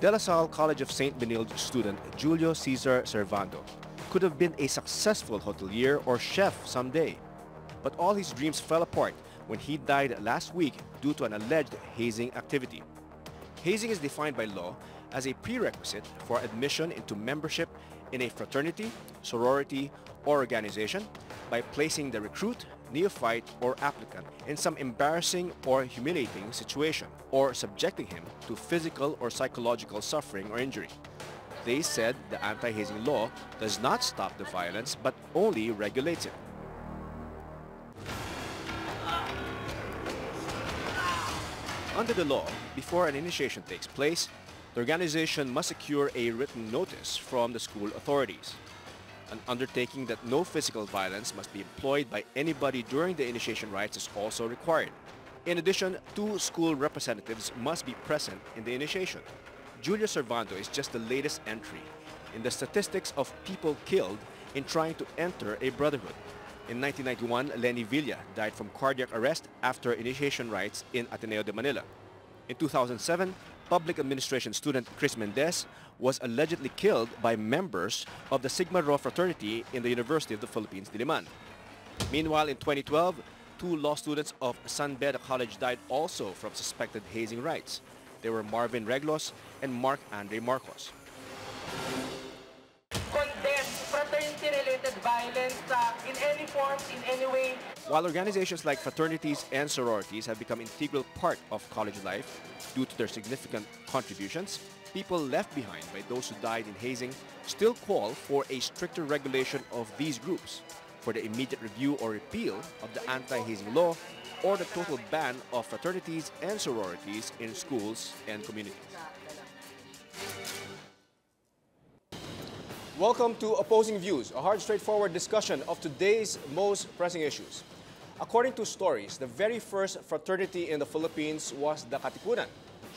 De La Salle College of St. Benilde student Julio Cesar Servando could have been a successful hotelier or chef someday. But all his dreams fell apart when he died last week due to an alleged hazing activity. Hazing is defined by law as a prerequisite for admission into membership in a fraternity, sorority, or organization by placing the recruit neophyte, or applicant in some embarrassing or humiliating situation or subjecting him to physical or psychological suffering or injury. They said the anti-hazing law does not stop the violence but only regulates it. Under the law, before an initiation takes place, the organization must secure a written notice from the school authorities. An undertaking that no physical violence must be employed by anybody during the initiation rites is also required. In addition, two school representatives must be present in the initiation. Julia Servando is just the latest entry in the statistics of people killed in trying to enter a brotherhood. In 1991, Lenny Villa died from cardiac arrest after initiation rites in Ateneo de Manila. In 2007, public administration student Chris Mendez was allegedly killed by members of the Sigma Rho fraternity in the University of the Philippines, Diliman. Meanwhile, in 2012, two law students of San Beda College died also from suspected hazing rights. They were Marvin Reglos and Mark Andre Marcos. fraternity violence uh, in any form, in any way. While organizations like fraternities and sororities have become integral part of college life due to their significant contributions, people left behind by those who died in hazing still call for a stricter regulation of these groups, for the immediate review or repeal of the anti-hazing law, or the total ban of fraternities and sororities in schools and communities. Welcome to Opposing Views, a hard, straightforward discussion of today's most pressing issues. According to stories, the very first fraternity in the Philippines was the Katipunan,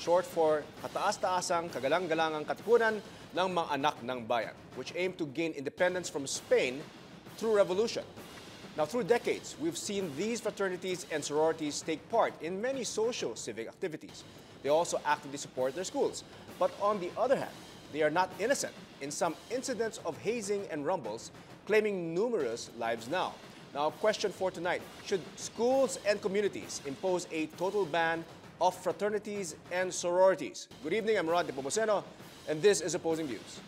short for Kataas-taasang Kagalang-galangang Katipunan ng mga anak ng bayan, which aimed to gain independence from Spain through revolution. Now, through decades, we've seen these fraternities and sororities take part in many social civic activities. They also actively support their schools. But on the other hand, they are not innocent in some incidents of hazing and rumbles, claiming numerous lives now. Now, question for tonight. Should schools and communities impose a total ban of fraternities and sororities? Good evening, I'm Rod Pomoceno, and this is Opposing Views.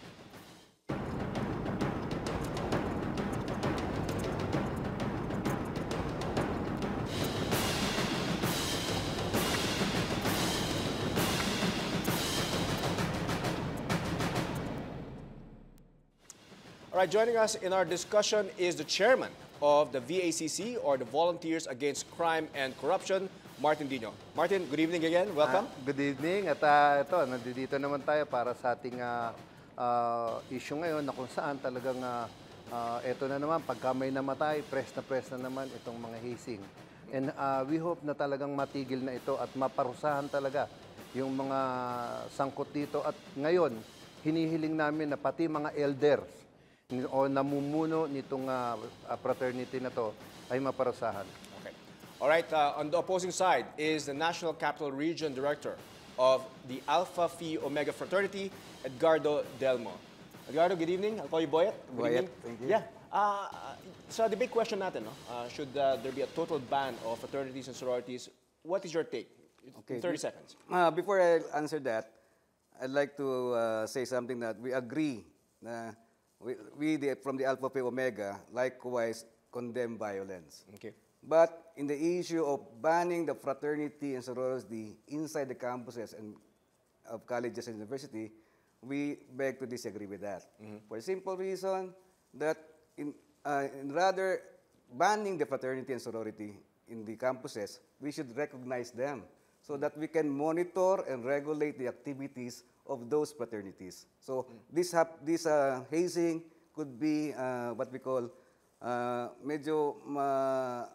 All right, joining us in our discussion is the chairman of the VACC, or the Volunteers Against Crime and Corruption, Martin Dino. Martin, good evening again. Welcome. Uh, good evening. At uh, ito, nandito naman tayo para sa ating uh, uh, issue ngayon na kung saan talagang uh, uh, ito na naman, pagka may namatay, press na press na naman itong mga hising. And uh, we hope na talagang matigil na ito at maparusahan talaga yung mga sangkot dito. At ngayon, hinihiling namin na pati mga elders, o namumuno nitong uh, fraternity na to ay maparasahan. Okay. All right, uh, on the opposing side is the National Capital Region Director of the Alpha Phi Omega Fraternity, Edgardo Delmo. Edgardo, good evening. I'll call you Boyet. Good Boyet, evening. thank you. Yeah. Uh, so the debate question natin, no? uh, should uh, there be a total ban of fraternities and sororities? What is your take? Okay. 30 seconds. Uh, before I answer that, I'd like to uh, say something that we agree na we, we the, from the Alpha Phi Omega likewise condemn violence. Okay. But in the issue of banning the fraternity and sorority inside the campuses and of colleges and university, we beg to disagree with that. Mm -hmm. For a simple reason that in, uh, in rather banning the fraternity and sorority in the campuses, we should recognize them so that we can monitor and regulate the activities of those fraternities. So hmm. this, this uh, hazing could be uh, what we call uh, medyo ma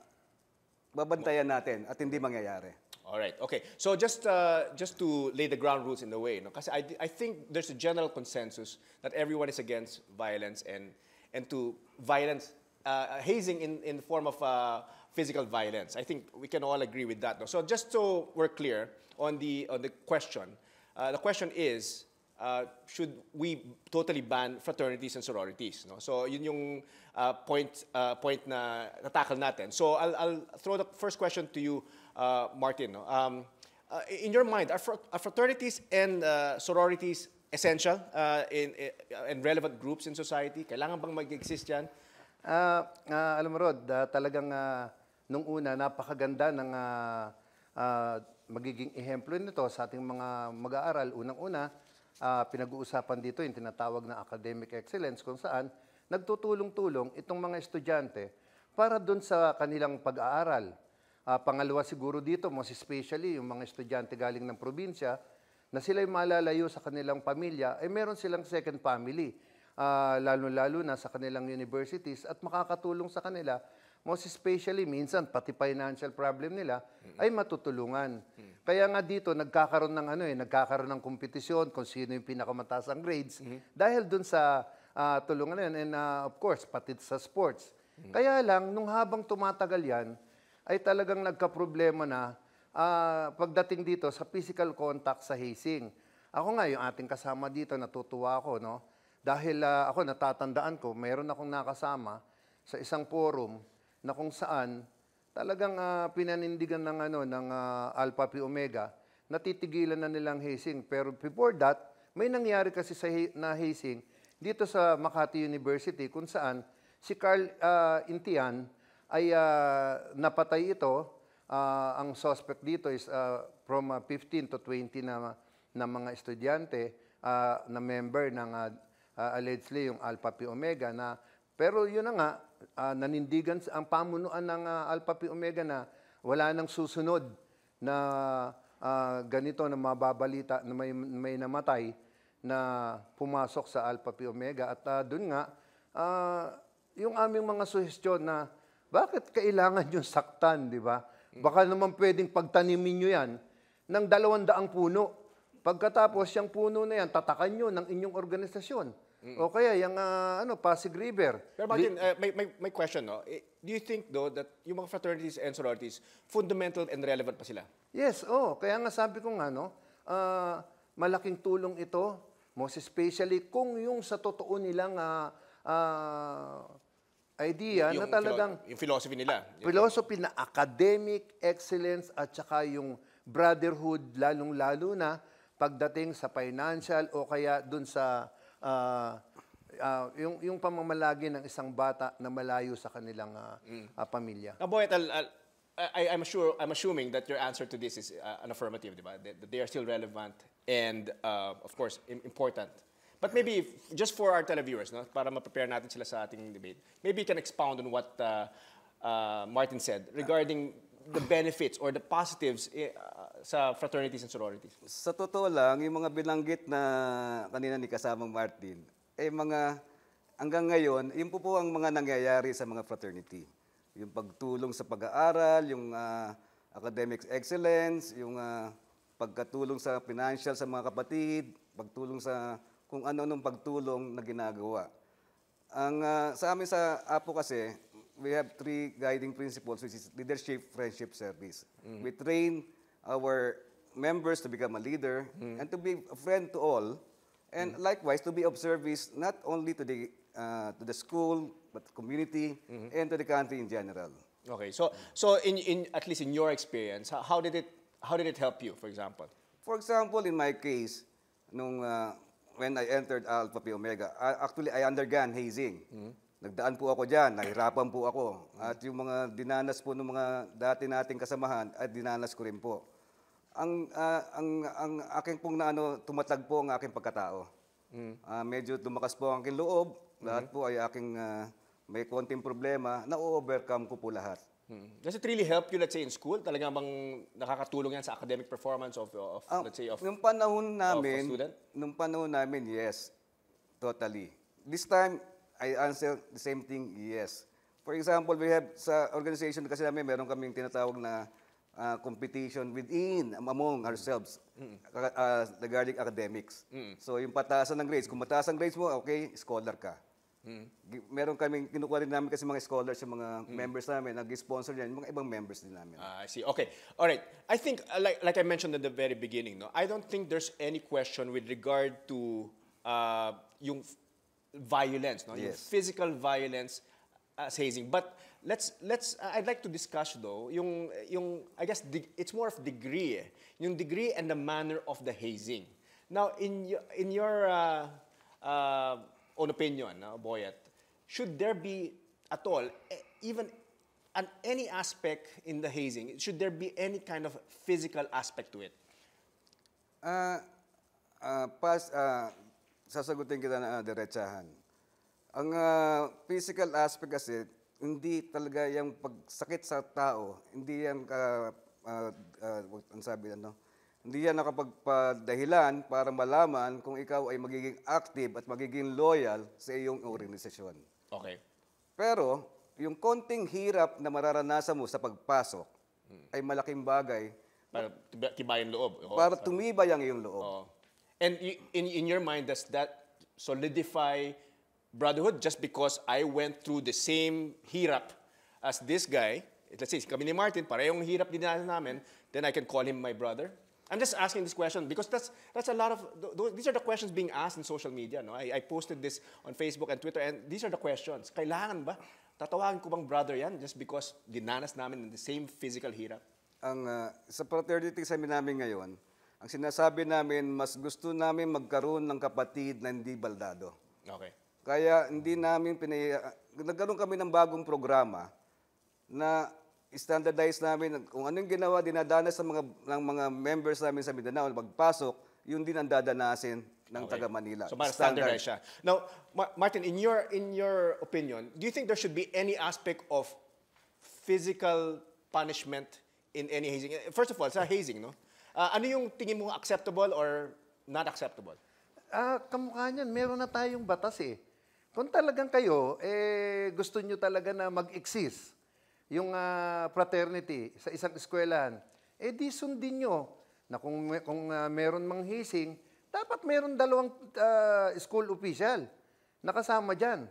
babantayan natin at hindi mangyayari. All right. Okay. So just uh, just to lay the ground rules in the way, no? Kasi I, I think there's a general consensus that everyone is against violence and and to violence uh, hazing in in the form of uh, physical violence. I think we can all agree with that. No? So just so we're clear on the on the question, Uh, the question is, uh, should we totally ban fraternities and sororities? No? So yun yung uh, point, uh, point na natakal natin. So I'll, I'll throw the first question to you, uh, Martin. No? Um, uh, in your mind, are, fr are fraternities and uh, sororities essential uh, in, uh, in, and relevant groups in society? Kailangan bang mag-exist yan? Uh, uh, alam mo, Rod, uh, talagang uh, nung una, napakaganda ng uh, uh, magiging ehemplo nito sa ating mga mag-aaral. Unang-una, uh, pinag-uusapan dito yung tinatawag na academic excellence kung saan nagtutulong-tulong itong mga estudyante para doon sa kanilang pag-aaral. Uh, pangalawa siguro dito, most especially yung mga estudyante galing ng probinsya, na sila'y malalayo sa kanilang pamilya, ay eh, meron silang second family, uh, lalo-lalo na sa kanilang universities at makakatulong sa kanila most especially minsan pati financial problem nila mm-hmm. ay matutulungan. Mm-hmm. Kaya nga dito nagkakaroon ng ano eh, nagkakaroon ng kompetisyon kung sino yung pinakamataas ang grades mm-hmm. dahil dun sa uh, tulungan na and uh, of course pati sa sports. Mm-hmm. Kaya lang nung habang tumatagal yan ay talagang nagkaproblema na uh, pagdating dito sa physical contact sa hazing. Ako nga yung ating kasama dito natutuwa ako no dahil uh, ako natatandaan ko meron akong nakasama sa isang forum na kung saan talagang uh, pinanindigan ng, ano, ng uh, Alpha Pi Omega, natitigilan na nilang hazing. Pero before that, may nangyari kasi sa na hazing dito sa Makati University kung saan si Carl uh, Intian ay uh, napatay ito. Uh, ang suspect dito is uh, from uh, 15 to 20 na, na mga estudyante uh, na member ng uh, uh, allegedly yung Alpha Pi Omega na pero yun na nga uh, nanindigan ang pamunuan ng uh, Alpha Pi Omega na wala nang susunod na uh, ganito na mababalita na may, may namatay na pumasok sa Alpha Pi Omega. At uh, doon nga, uh, yung aming mga suhestyon na bakit kailangan yung saktan, di ba? Baka naman pwedeng pagtanimin nyo yan ng dalawandaang puno. Pagkatapos, yung puno na yan, tatakan nyo ng inyong organisasyon. Mm-mm. O kaya yung uh, ano, Pasig River. Pero Martin, uh, eh, may, may, may question. No? Eh, do you think though that yung mga fraternities and sororities, fundamental and relevant pa sila? Yes, oh. Kaya nga sabi ko nga, no, uh, malaking tulong ito, most especially kung yung sa totoo nilang uh, uh, idea yung, na talagang... Yung philosophy nila. Philosophy na academic excellence at saka yung brotherhood lalong-lalo na pagdating sa financial o kaya dun sa uh, uh, yung, yung pamamalagi ng isang bata na malayo sa kanilang uh, mm. uh, pamilya. Now, Boyet, I'll, I'll, I, I'm, sure, I'm assuming that your answer to this is uh, an affirmative, diba? ba? That they are still relevant and, uh, of course, important. But maybe just for our televiewers, no, para ma-prepare natin sila sa ating debate, maybe you can expound on what uh, uh, Martin said regarding the benefits or the positives eh, sa fraternities and sororities? Sa totoo lang, yung mga binanggit na kanina ni kasamang Martin, eh mga hanggang ngayon, yun po po ang mga nangyayari sa mga fraternity. Yung pagtulong sa pag-aaral, yung uh, ah, academic excellence, yung uh, pagkatulong sa financial sa mga kapatid, pagtulong sa kung ano-anong pagtulong na ginagawa. Ang uh, sa amin sa Apo kasi, we have three guiding principles which is leadership, friendship, service. Mm-hmm. We train our members to become a leader mm. and to be a friend to all and mm. likewise to be of service not only to the uh, to the school but community mm-hmm. and to the country in general okay so so in in at least in your experience how, how did it how did it help you for example for example in my case nung uh, when I entered Alpha pi Omega I, actually I undergone hazing mm-hmm. Nagdaan po ako diyan nahirapan po ako. At yung mga dinanas po ng mga dati nating kasamahan, at dinanas ko rin po ang, uh, ang, ang aking pong naano, tumatag po ang aking pagkatao. Mm. Uh, medyo lumakas po ang aking loob. Mm-hmm. po ay aking uh, may konting problema. Na-overcome ko po lahat. Hmm. Does it really help you, let's say, in school? Talaga bang nakakatulong yan sa academic performance of, of uh, let's say, of Nung panahon namin, of nung panahon namin, yes. Totally. This time, I answer the same thing, yes. For example, we have sa organization kasi namin, meron kaming tinatawag na uh, competition within, among ourselves mm. Uh, uh, regarding academics. Mm. So yung pataasan ng grades, kung mataas ang grades mo, okay, scholar ka. Mm. Meron kaming, kinukuha rin namin kasi mga scholars, yung mga mm. members namin, nag-sponsor yan, mga ibang members din namin. Uh, I see. Okay. All right. I think, uh, like, like I mentioned at the very beginning, no, I don't think there's any question with regard to uh, yung violence, no? Yes. yung physical violence as uh, hazing. But Let's let's I'd like to discuss though yung yung I guess de- it's more of degree, eh. yung degree and the manner of the hazing. Now in your in your uh, uh, own opinion, no, Boyet, should there be at all e, even an any aspect in the hazing? Should there be any kind of physical aspect to it? Uh, uh, pas uh, sasagutin kita na uh, diretsahan. Ang uh, physical aspect kasi hindi talaga yung pagsakit sa tao, hindi yan ka, uh, uh, ang sabi ano, hindi yan nakapagpadahilan para malaman kung ikaw ay magiging active at magiging loyal sa iyong organisasyon. Okay. Pero, yung konting hirap na mararanasan mo sa pagpasok hmm. ay malaking bagay. Para tibay ang loob. Oo, para tumibay ang iyong loob. Oo. And in, in your mind, does that solidify brotherhood just because I went through the same hirap as this guy. Let's say kami ni Martin, parehong hirap din namin, then I can call him my brother. I'm just asking this question because that's, that's a lot of, th these are the questions being asked in social media. No? I, I posted this on Facebook and Twitter and these are the questions. Kailangan ba? Tatawagin ko bang brother yan just because dinanas namin the same physical hirap? Ang, uh, sa fraternity semi namin ngayon, ang sinasabi namin, mas gusto namin magkaroon ng kapatid na hindi baldado. Okay. Kaya hindi namin pinaya... Nagkaroon kami ng bagong programa na standardize namin kung anong ginawa dinadanas ng mga ng mga members namin sa Mindanao pagpasok yun din ang dadanasin ng okay. taga Manila. So para standard. siya. Now, Martin, in your in your opinion, do you think there should be any aspect of physical punishment in any hazing? First of all, sa hazing, no? Uh, ano yung tingin mo acceptable or not acceptable? Ah, uh, kamukha niyan, meron na tayong batas eh kung talagang kayo, eh, gusto nyo talaga na mag-exist, yung uh, fraternity sa isang eskwelahan, eh di sundin nyo na kung, kung uh, meron mang hising, dapat meron dalawang uh, school official nakasama dyan.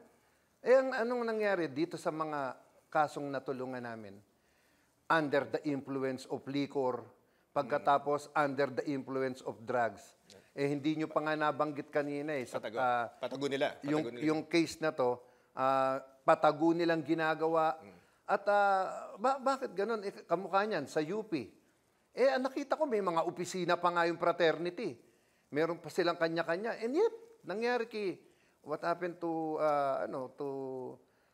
Eh, ang, anong nangyari dito sa mga kasong natulungan namin? Under the influence of liquor, pagkatapos under the influence of drugs. Eh, hindi nyo pa nga nabanggit kanina eh. Sa, patago. Uh, patago nila. Patago yung, nila. yung case na to, uh, patago nilang ginagawa. Mm. At uh, ba- bakit ganun? Eh, kamukha niyan, sa UP. Eh, nakita ko may mga opisina pa nga yung fraternity. Meron pa silang kanya-kanya. And yet, nangyari kay, what happened to, uh, ano, to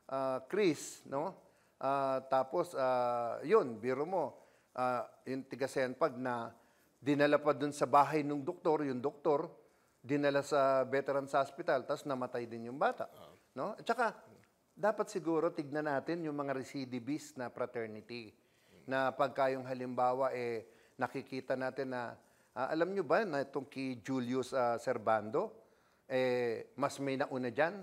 uh, Chris, no? Uh, tapos, uh, yun, biro mo, uh, yung tiga pag na Dinala pa dun sa bahay ng doktor, yung doktor, dinala sa veterans hospital, tapos namatay din yung bata. No? At saka, dapat siguro tignan natin yung mga recidivist na fraternity na pagka yung halimbawa eh nakikita natin na uh, alam nyo ba na itong kay Julius uh, Servando eh mas may nauna diyan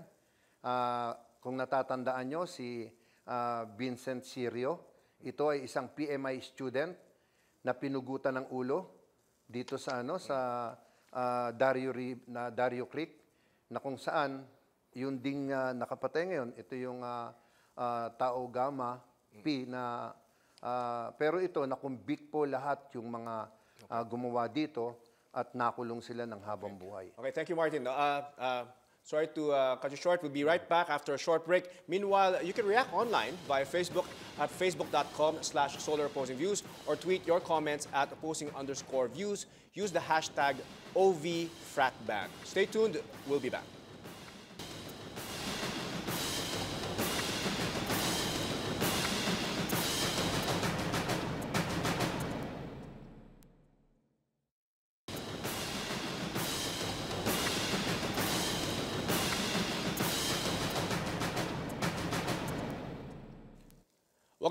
uh, ah, kung natatandaan nyo si uh, Vincent Sirio ito ay isang PMI student na pinugutan ng ulo dito sa ano sa uh, Dario na Dario Creek na kung saan yung ding uh, nakapatay ngayon ito yung uh, uh, tao gamma P na uh, pero ito nakumbik po lahat yung mga uh, gumawa dito at nakulong sila ng habang buhay. Okay, thank you Martin. Uh, uh, Sorry to uh, cut you short. We'll be right back after a short break. Meanwhile, you can react online via Facebook at facebook.com slash solar opposing views or tweet your comments at opposing underscore views. Use the hashtag OVFratBand. Stay tuned. We'll be back.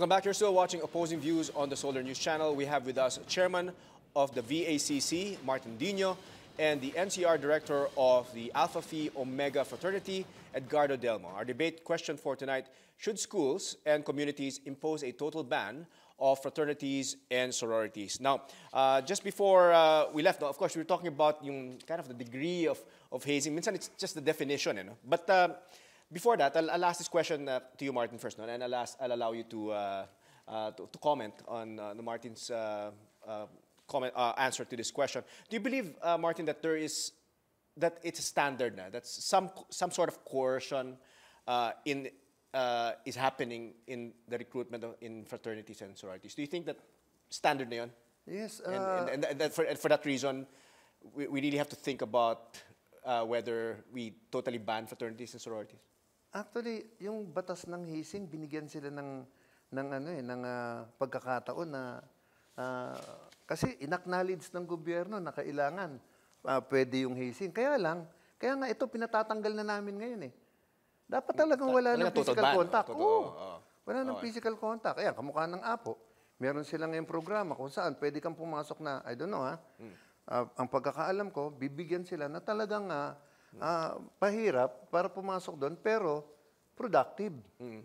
Welcome back. You're still watching Opposing Views on the Solar News Channel. We have with us Chairman of the VACC, Martin Dino, and the NCR Director of the Alpha Phi Omega Fraternity, Edgardo Delmo. Our debate question for tonight, should schools and communities impose a total ban of fraternities and sororities. Now, uh, just before uh, we left, of course, we were talking about yung kind of the degree of, of hazing. Minsan, it's just the definition. you eh, know. But uh, before that, I'll, I'll ask this question uh, to you, Martin, first, no? and I'll, ask, I'll allow you to, uh, uh, to, to, comment on uh, Martin's uh, uh, comment, answer to this question. Do you believe, Martin, that there is that it's a standard now? That some some sort of coercion in is happening in the recruitment of, in fraternities and sororities? Do you think that standard neon? Yes. and, and, and, that for, and, for, that reason, we, we really have to think about whether we totally ban fraternities and sororities. Actually, yung batas ng Hising, binigyan sila ng ng ano eh, ng uh, pagkakataon na uh, kasi inacknowledge ng gobyerno na kailangan uh, pwede yung Hising. Kaya lang, kaya nga ito pinatatanggal na namin ngayon eh. Dapat talagang wala ng physical contact. Oo. Wala ng physical contact. Ayan, kamukha ng apo. Meron sila ngayong programa kung saan pwede kang pumasok na, I don't know ha, uh, ang pagkakaalam ko, bibigyan sila na talagang uh, uh, pahirap para pumasok doon, pero productive. Mm.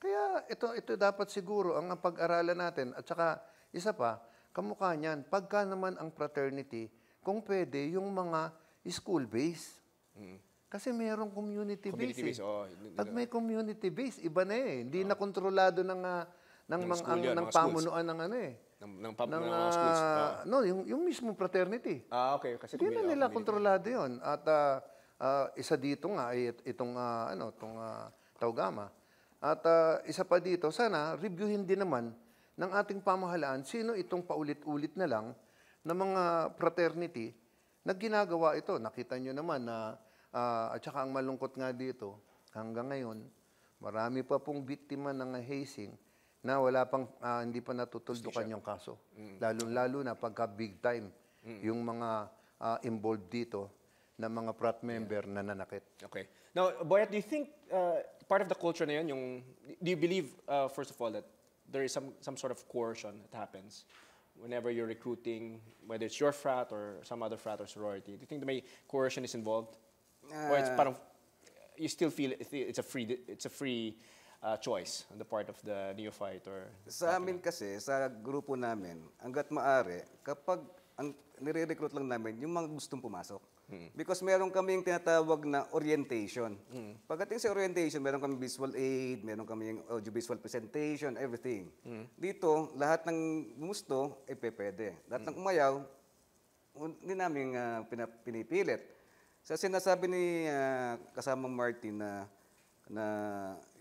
Kaya ito, ito dapat siguro ang pag-aralan natin. At saka, isa pa, kamukha niyan, pagka naman ang fraternity, kung pwede, yung mga school-based. Mm. Kasi mayroong community, community base. base eh. oh, Pag may community base, iba na eh. Hindi oh. na kontrolado ng, uh, ng, ng, mga, ang, yan, ng pamunuan ng ano eh ng ng, pub, ng, ng mga schools. Uh, no, yung yung mismo fraternity. Ah, okay, kasi hindi na nila kontrolado 'yon. At uh, uh, isa dito nga ay itong uh, ano, itong uh, Taugama. At uh, isa pa dito, sana reviewin din naman ng ating pamahalaan sino itong paulit-ulit na lang na mga fraternity na ginagawa ito. Nakita nyo naman na uh, at saka ang malungkot nga dito hanggang ngayon, marami pa pong biktima ng hazing na wala pang uh, hindi pa natutuldukan yung kaso. Mm. Lalo-lalo na pagka big time mm. yung mga uh, involved dito ng mga frat member yeah. na nanakit. Okay. Now, Boyet, do you think uh, part of the culture na yun, yung, do you believe, uh, first of all, that there is some, some sort of coercion that happens whenever you're recruiting, whether it's your frat or some other frat or sorority? Do you think may coercion is involved? Uh, or it's uh, part of, you still feel it's a free, it's a free uh, choice on the part of the neophyte or... Sa amin kasi, sa grupo namin, hanggat maaari, kapag ang nire-recruit lang namin, yung mga gustong pumasok. Mm. Because meron kaming tinatawag na orientation. Mm. Pagdating sa orientation, meron kami visual aid, meron kami yung audiovisual presentation, everything. Mm. Dito, lahat ng gusto, eh pwede. Lahat mm. ng hmm. umayaw, hindi namin uh, pinipilit. Sa sinasabi ni uh, kasamang Martin na, na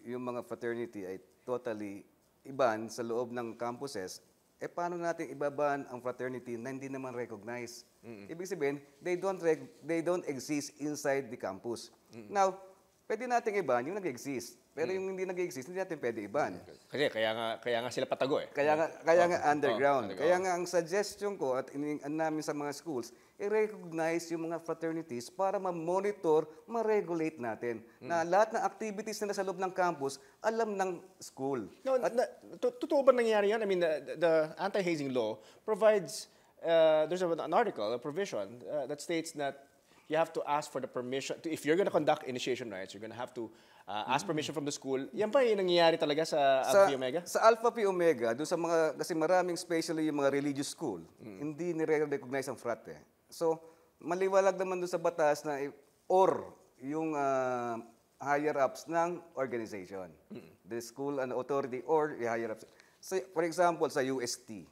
yung mga fraternity ay totally iban sa loob ng campuses, eh paano natin ibaban ang fraternity na hindi naman recognized? Mm-mm. Ibig sabihin, they don't they don't exist inside the campus. Mm-mm. Now, pwede nating iban yung nag-exist. Pero yung hindi nag-exist, hindi natin pwede iban. Kasi kaya nga kaya nga sila patago eh. Kaya nga kaya nga oh, underground. underground. Oh, kaya nga ang suggestion ko at iniingan namin sa mga schools, i-recognize yung mga fraternities para ma-monitor, ma-regulate natin mm. na hmm. lahat ng activities nila sa loob ng campus alam ng school. No, at, na, totoo ba nangyayari yan? I mean, the, the anti-hazing law provides uh, there's an article, a provision uh, that states that you have to ask for the permission. if you're going to conduct initiation rites, you're going to have to uh, ask permission from the school. Yan pa yung nangyayari talaga sa, Alpha uh, Pi Omega? Sa Alpha Pi Omega, doon sa mga, kasi maraming especially yung mga religious school, mm. hindi nire-recognize ang frat eh. So, maliwalag naman doon sa batas na eh, or yung uh, higher ups ng organization. Mm. The school and authority or the higher ups. So, for example, sa UST,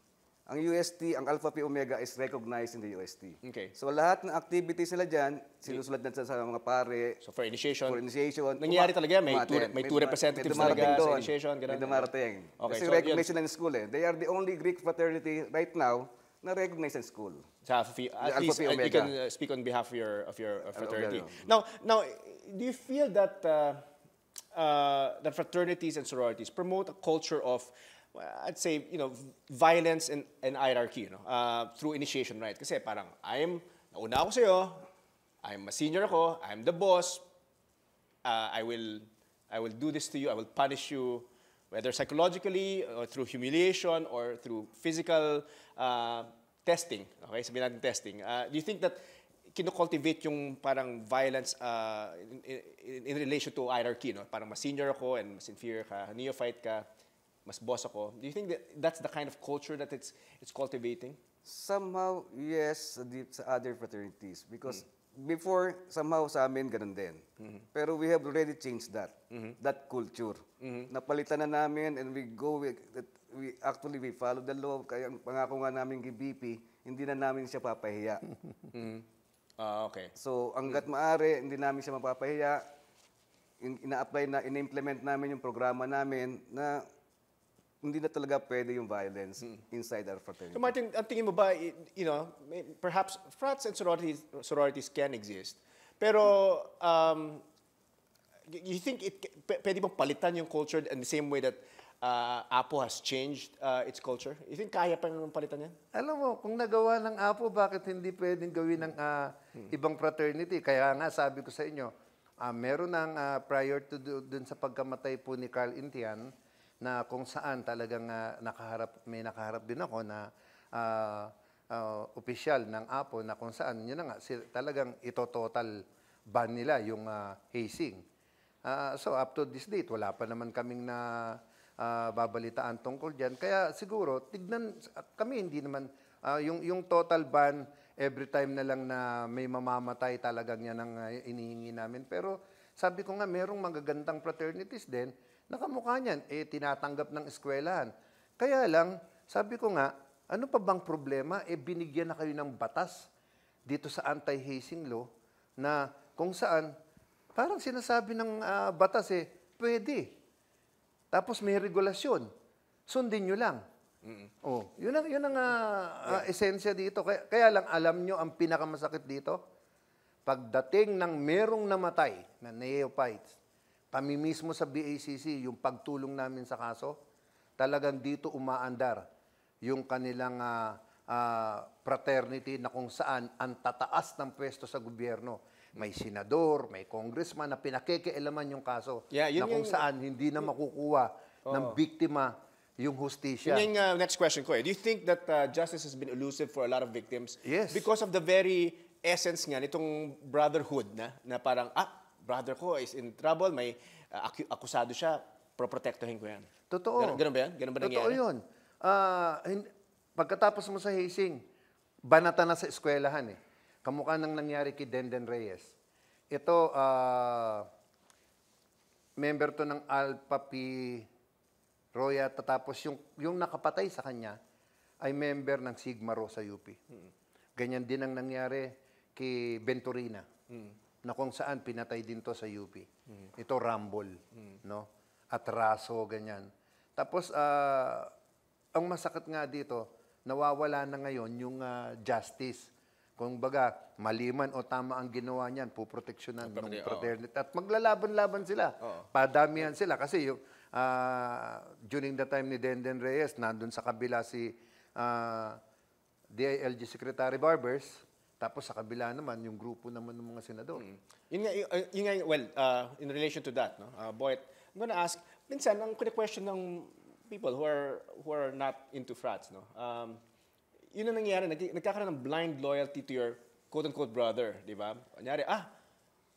ang UST, ang Alpha Phi Omega is recognized in the UST. Okay. So lahat ng activities nila dyan, sinusulat na sa mga pare. So for initiation. For initiation. Nangyayari talaga, may two, may two representatives may talaga doon, sa initiation. Ganun. May dumarating. Okay, Kasi so recognition yun. ng school eh. They are the only Greek fraternity right now na recognize ng school. So, at least, Alpha least uh, Omega. you can uh, speak on behalf of your, of your of uh, fraternity. Now, now, do you feel that uh, uh, that fraternities and sororities promote a culture of Uh, I'd say, you know, violence and, and hierarchy, you know, uh, through initiation, right? Kasi parang, I'm, nauna ako sa'yo, I'm a senior ako, I'm the boss, uh, I will, I will do this to you, I will punish you, whether psychologically or through humiliation or through physical uh, testing. Okay, sabihin natin testing. Uh, do you think that kinocultivate yung parang violence uh, in, in, in relation to hierarchy, no? Parang mas senior ako and mas inferior ka, neophyte ka, mas boss ako. Do you think that that's the kind of culture that it's it's cultivating? Somehow, yes, sa other fraternities. Because mm. before, somehow sa amin, ganun din. Mm-hmm. Pero we have already changed that, mm-hmm. that culture. Mm-hmm. Napalitan na namin and we go, we, we actually, we follow the law. Kaya ang pangako nga namin kay BP, hindi na namin siya papahiya. mm-hmm. uh, okay. So, hanggat mm-hmm. maaari, hindi namin siya mapapahiya. In, ina-apply na, ina-implement namin yung programa namin na hindi na talaga pwede yung violence hmm. inside our fraternity. So Martin, ang tingin mo ba, you know, perhaps frats and sororities, sororities can exist, pero um, you think it pwede bang palitan yung culture in the same way that uh, Apo has changed uh, its culture? You think kaya pa nang palitan yan? Alam mo, kung nagawa ng Apo, bakit hindi pwedeng gawin ng uh, hmm. ibang fraternity? Kaya nga, sabi ko sa inyo, uh, meron ng uh, prior to do, dun sa pagkamatay po ni Carl Intian, na kung saan talagang uh, nakaharap, may nakaharap din ako na uh, uh, opisyal ng APO na kung saan, yun na nga, talagang ito total ban nila yung uh, hazing. Uh, so up to this date, wala pa naman kaming na uh, babalitaan tungkol dyan. Kaya siguro, tignan, kami hindi naman, uh, yung, yung total ban, every time na lang na may mamamatay talagang yan ang uh, inihingi namin. Pero sabi ko nga, merong magagandang fraternities din Nakamukha niyan, eh tinatanggap ng eskwelahan. Kaya lang, sabi ko nga, ano pa bang problema? Eh binigyan na kayo ng batas dito sa anti-hazing law na kung saan, parang sinasabi ng uh, batas eh, pwede. Tapos may regulasyon. Sundin nyo lang. Mm-hmm. Oh, yun ang, yun ang uh, uh, esensya dito. Kaya, kaya lang alam nyo ang pinakamasakit dito, pagdating ng merong namatay na neophytes, kami mismo sa BACC, yung pagtulong namin sa kaso, talagang dito umaandar yung kanilang uh, uh, fraternity na kung saan ang tataas ng pwesto sa gobyerno may senador, may congressman na pinakikialaman yung kaso yeah, yun na kung yung, saan hindi na makukuha oh. ng biktima yung hustisya. Yun yung uh, next question ko eh. Do you think that uh, justice has been elusive for a lot of victims? Yes. Because of the very essence nga nitong brotherhood na, na parang, ah, brother ko is in trouble, may uh, akusado siya, proprotektohin ko yan. Totoo. Ganun, ganun ba yan? Ganun ba nangyari? Totoo yun. Uh, pagkatapos mo sa hazing, banata na sa eskwelahan eh. Kamukha nang nangyari kay Denden Reyes. Ito, uh, member to ng Alpha P. Roya, tatapos yung, yung nakapatay sa kanya ay member ng Sigma Rho sa UP. Mm. Ganyan din ang nangyari kay Venturina. Mm na kung saan pinatay din to sa UP. Mm. Ito rumble, mm. no? Atraso ganyan. Tapos uh, ang masakit nga dito, nawawala na ngayon yung uh, justice. Kung baga, maliman o tama ang ginawa niyan, puproteksyonan ng fraternity. At maglalaban-laban sila. Oo. Mm. Padamihan sila. Kasi yung, uh, during the time ni Denden Reyes, nandun sa kabila si uh, DILG Secretary Barbers, tapos sa kabila naman, yung grupo naman ng mga senador. Mm. Yun nga, yun, nga, well, uh, in relation to that, no, uh, Boyet, I'm gonna ask, minsan, ang question ng people who are, who are not into frats, no, um, yun ang nangyayari, nag, nagkakaroon ng blind loyalty to your quote-unquote brother, di ba? Kanyari, ah,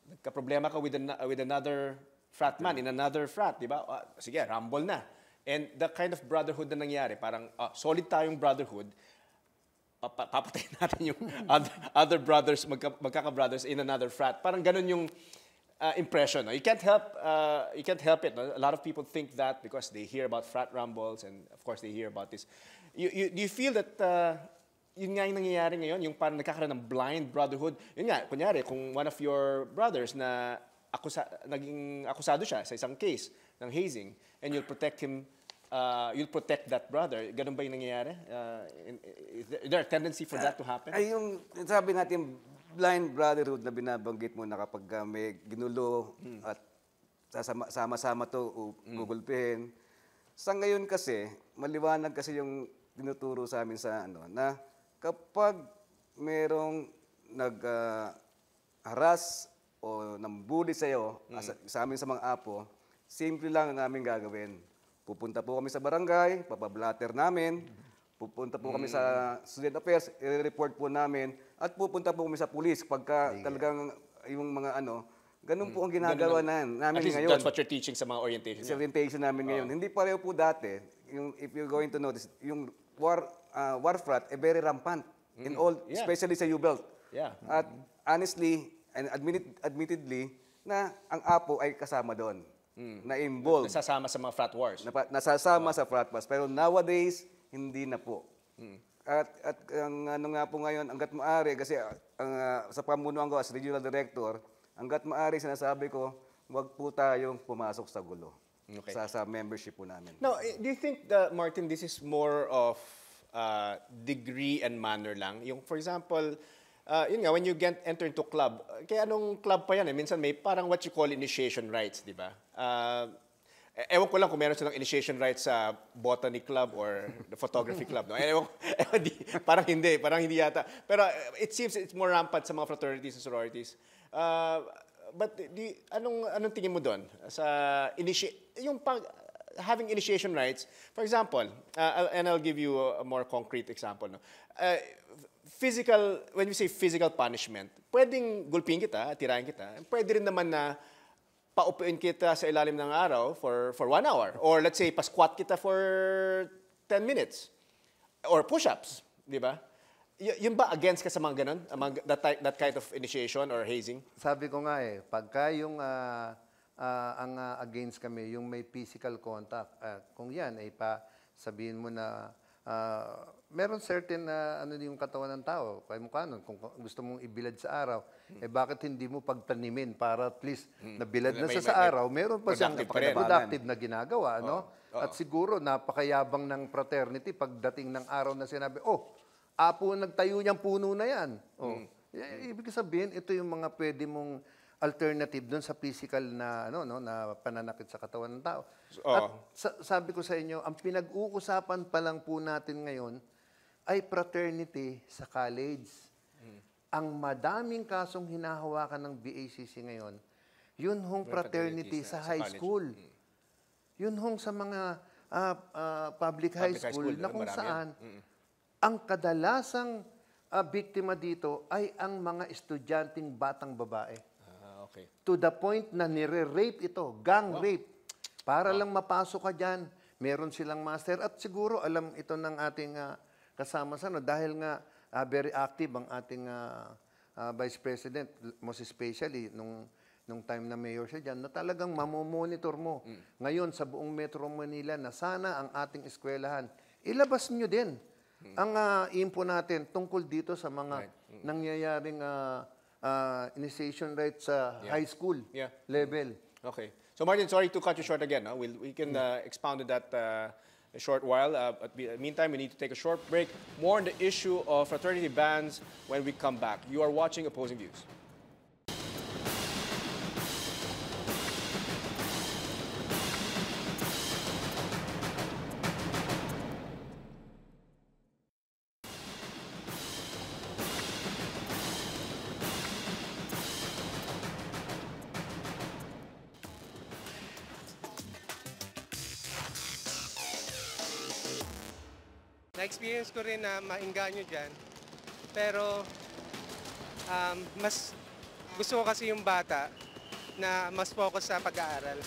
nagka-problema ka with, an, with another frat man in another frat, di ba? Ah, sige, rumble na. And the kind of brotherhood na nangyari, parang ah, solid tayong brotherhood, papatay natin yung other, other brothers, magka, magkaka-brothers in another frat. Parang ganun yung uh, impression. No? You can't help uh, you can't help it. No? A lot of people think that because they hear about frat rumbles and of course they hear about this. You, you, do you feel that uh, yun nga yung nangyayari ngayon, yung parang nagkakaroon ng blind brotherhood. Yun nga, kunyari, kung one of your brothers na akusa, naging akusado siya sa isang case ng hazing and you'll protect him uh, you'll protect that brother. Ganun ba yung nangyayari? Uh, is there a tendency for that to happen? Ay, yung sabi natin, blind brotherhood na binabanggit mo na kapag uh, may ginulo hmm. at sama-sama to hmm. gugulpihin. Hmm. Sa ngayon kasi, maliwanag kasi yung tinuturo sa amin sa ano, na kapag merong nag-harass uh, o nambuli sa'yo, hmm. sa, sa amin sa mga apo, simple lang namin gagawin Pupunta po kami sa barangay, papablatter namin. Pupunta po kami sa mm. student affairs, i-report po namin. At pupunta po kami sa police pagka yeah. talagang yung mga ano, ganun mm. po ang ginagawa na, namin At least ngayon. that's what you're teaching sa mga orientation. Sa orientation namin ngayon. Uh. Hindi pareho po dati. Yung, if you're going to notice, yung war, uh, war frat, eh, very rampant. Mm. In all, yeah. especially sa U-Belt. Yeah. At honestly, and admitted, admittedly, na ang apo ay kasama doon. Mm, na involved. Nasasama sa mga frat wars. Na, nasasama oh. sa frat wars. Pero nowadays, hindi na po. Mm. At, at ang ano nga po ngayon, hanggat maaari, kasi ah, ang, uh, sa pamunuan ko as regional director, hanggat maaari sinasabi ko, wag po tayong pumasok sa gulo. Okay. Sa, sa membership po namin. Now, eh, do you think, that, Martin, this is more of uh, degree and manner lang? Yung, for example, uh, yun nga, when you get, enter into club, kaya anong club pa yan eh? Minsan may parang what you call initiation rites, di ba? Uh, ewan ko lang kung meron silang initiation rights sa botany club or the photography club. No? Ewan, ewan di, parang hindi, parang hindi yata. Pero eh, it seems it's more rampant sa mga fraternities and sororities. Uh, but di, anong, anong tingin mo doon? Sa initi- yung pag, having initiation rights, for example, uh, and I'll give you a, a more concrete example. No? Uh, physical, when you say physical punishment, pwedeng gulpin kita, tirahin kita, pwede rin naman na paupuin kita sa ilalim ng araw for, for one hour. Or let's say, pasquat kita for 10 minutes. Or push-ups, di ba? Y- yun ba against ka sa mga ganun? Among that, type, that kind of initiation or hazing? Sabi ko nga eh, pagka yung uh, uh, ang uh, against kami, yung may physical contact, uh, kung yan ay eh, pa sabihin mo na uh, meron certain na ano yung katawan ng tao, kaya mukha nun, kung gusto mong ibilad sa araw, hmm. eh bakit hindi mo pagtanimin para at least hmm. nabilad na may, siya may, sa may, araw, meron pa siyang productive, na ginagawa, oh. no? Oh. At siguro napakayabang ng fraternity pagdating ng araw na sinabi, oh, apo nagtayo niyang puno na yan. Oh. Hmm. I- eh, ibig sabihin, ito yung mga pwede mong alternative doon sa physical na ano no na pananakit sa katawan ng tao. oh. At sa- sabi ko sa inyo, ang pinag-uusapan pa lang po natin ngayon ay fraternity sa college. Mm. Ang madaming kasong hinahawakan ng BACC ngayon, yun hong May fraternity sa, high college. school. Mm. Yun hong sa mga uh, uh, public, public high school, high school na kung saan mm. ang kadalasang uh, biktima dito ay ang mga estudyanteng batang babae. Ah, okay. To the point na nire-rape ito, gang wow. rape. Para wow. lang mapasok ka dyan, meron silang master at siguro alam ito ng ating uh, kasama sa ano, dahil nga uh, very active ang ating uh, uh, Vice President, most especially nung nung time na mayor siya diyan na talagang mamomonitor mo. Mm. Ngayon, sa buong Metro Manila, na sana ang ating eskwelahan, ilabas nyo din mm. ang uh, info natin tungkol dito sa mga right. mm. nangyayaring uh, uh, initiation right sa yeah. high school yeah. level. Okay. So Martin, sorry to cut you short again. Huh? We'll, we can uh, expound on that uh, a short while. Uh, but in the meantime, we need to take a short break. More on the issue of fraternity bans when we come back. You are watching Opposing Views. na-experience ko rin na mainganyo dyan. Pero um, mas gusto ko kasi yung bata na mas focus sa pag-aaral.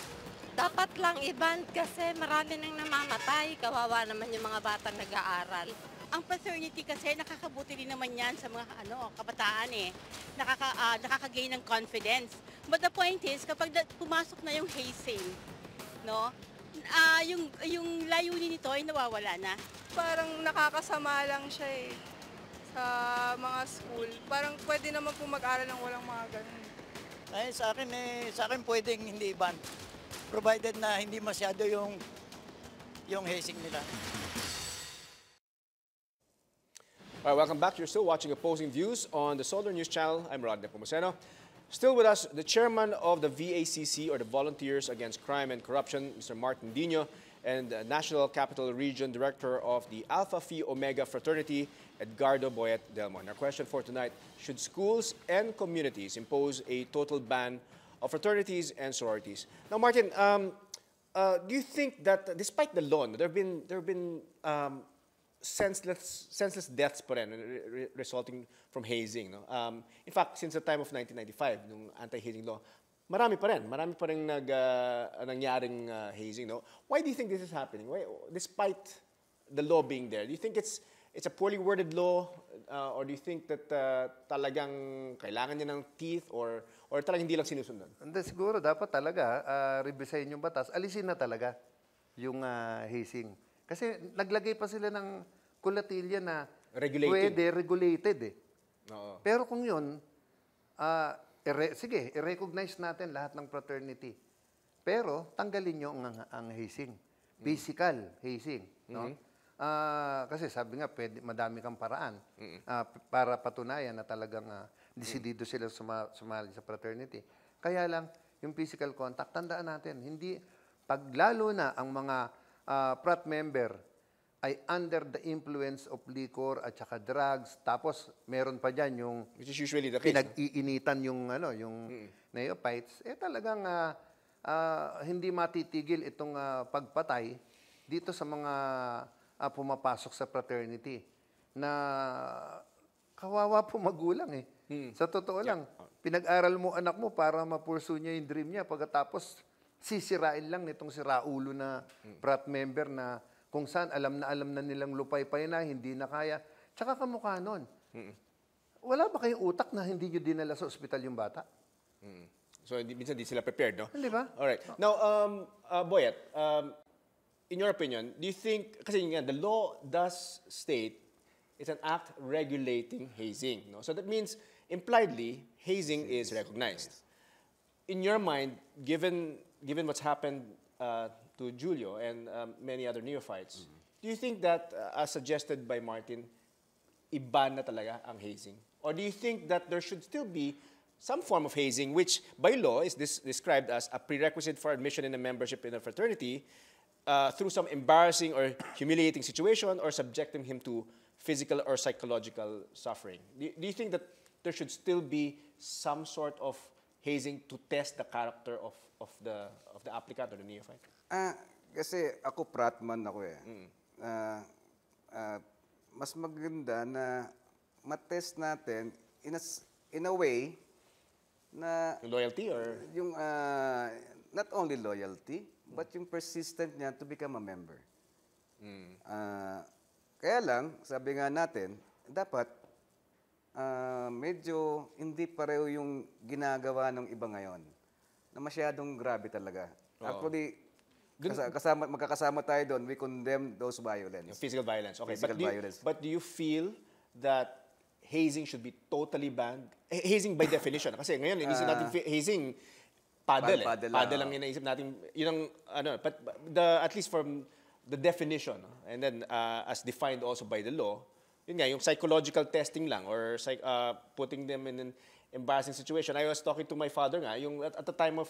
Dapat lang i-ban kasi marami nang namamatay. Kawawa naman yung mga bata nag-aaral. Ang paternity kasi nakakabuti din naman yan sa mga ano, kabataan eh. Nakaka, uh, nakakagain ng confidence. But the point is, kapag pumasok na yung hazing, no, uh, yung, yung layunin nito ay nawawala na? Parang nakakasama lang siya eh sa mga school. Parang pwede naman po mag-aral ng walang mga ganun. Ay, sa akin eh, sa akin pwedeng hindi iban. Provided na hindi masyado yung yung hazing nila. All right, welcome back. You're still watching Opposing Views on the Solar News Channel. I'm Rodney Pomoceno. Still with us, the chairman of the VACC, or the Volunteers Against Crime and Corruption, Mr. Martin Dino, and the National Capital Region Director of the Alpha Phi Omega Fraternity, Edgardo Boyet Delmon. Our question for tonight, should schools and communities impose a total ban of fraternities and sororities? Now, Martin, um, uh, do you think that, despite the law, there have been, there have been um, senseless, senseless deaths pa rin re resulting from hazing. No? Um, in fact, since the time of 1995, nung anti-hazing law, marami pa rin. Marami pa rin nag, uh, nangyaring uh, hazing. No? Why do you think this is happening? Why, despite the law being there, do you think it's it's a poorly worded law uh, or do you think that uh, talagang kailangan niya ng teeth or or talagang hindi lang sinusundan? Hindi, siguro dapat talaga uh, revisayin yung batas. Alisin na talaga yung uh, hazing. Kasi naglagay pa sila ng kulatilya na regulated. pwede regulated eh. Oo. Pero kung yun, uh, ah, ere, sige, i-recognize natin lahat ng fraternity. Pero tanggalin nyo ang, ang hazing. Mm. Physical mm. hazing. No? Mm-hmm. Uh, kasi sabi nga, pwede, madami kang paraan mm-hmm. uh, para patunayan na talagang uh, mm. disidido sila suma, sumali sa fraternity. Kaya lang, yung physical contact, tandaan natin, hindi, pag lalo na ang mga uh, ah, PRAT member ay under the influence of liquor at saka drugs. Tapos meron pa diyan yung which is usually the case. Pinag-iinitan yung ano, yung mm. neophytes. Eh talagang uh, uh, hindi matitigil itong uh, pagpatay dito sa mga uh, pumapasok sa fraternity na kawawa po magulang eh. Mm. Sa totoo yeah. lang, pinag-aral mo anak mo para mapursu niya yung dream niya pagkatapos sisirain lang nitong si Raulo na brat hmm. member na kung saan alam na alam na nilang lupay-pay na, hindi na kaya. Tsaka kamukha nun. mm Wala ba kayong utak na hindi nyo dinala sa ospital yung bata? Mm. So, hindi, minsan di sila prepared, no? Hindi ba? Alright. Oh. Now, um, uh, Boyet, um, in your opinion, do you think, kasi nga, the law does state it's an act regulating hazing, no? So that means, impliedly, hazing is recognized. in your mind, given given what's happened uh, to Julio and um, many other neophytes, mm -hmm. do you think that, uh, as suggested by Martin, iba na talaga ang hazing? Or do you think that there should still be some form of hazing, which by law is this, described as a prerequisite for admission in a membership in a fraternity, uh, through some embarrassing or humiliating situation or subjecting him to physical or psychological suffering? do, do you think that there should still be some sort of hazing to test the character of of the of the applicant or the neophyte? Ah, kasi ako pratman ako eh. Mm. Uh, uh, mas maganda na matest natin in a, in a way na yung loyalty or yung uh, not only loyalty mm. but yung persistent niya to become a member. Mm. Uh, kaya lang, sabi nga natin, dapat uh, medyo hindi pareho yung ginagawa ng iba ngayon. Na masyadong grabe talaga. Oo. Actually, Kasama, magkakasama tayo doon, we condemn those violence. Yung physical violence. Okay, physical but do, You, but do you feel that hazing should be totally banned? Hazing by definition. Kasi ngayon, inisip ah. natin hazing, paddle. Pad, eh. paddle lang ah. inaisip natin. Yun ang, ano, but the, at least from the definition, and then uh, as defined also by the law, yun nga, yung psychological testing lang or uh, putting them in an embarrassing situation. I was talking to my father nga, yung at, at the time of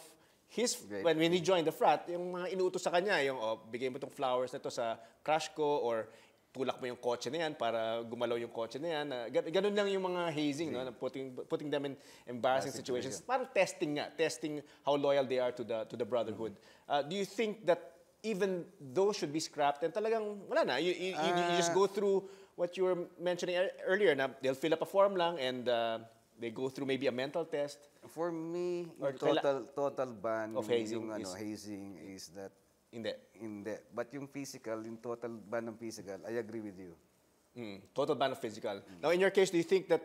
his, Great. when, when he joined the frat, yung mga inuutos sa kanya, yung, oh, bigay mo tong flowers na to sa crush ko or tulak mo yung kotse na yan para gumalaw yung kotse na yan. Uh, ganun lang yung mga hazing, yeah. no? putting, putting them in embarrassing situations. Situation. Parang testing nga, testing how loyal they are to the, to the brotherhood. Mm-hmm. Uh, do you think that even those should be scrapped and talagang wala na? You, you, uh, you just ah. go through what you were mentioning e-, earlier na they'll fill up a form lang and uh, they go through maybe a mental test. For me, Or total total ban of hazing, yung, ano, hazing is that hindi. Hindi. But yung physical, yung total ban ng physical, I agree with you. Mm, total ban of physical. Mm. Now, in your case, do you think that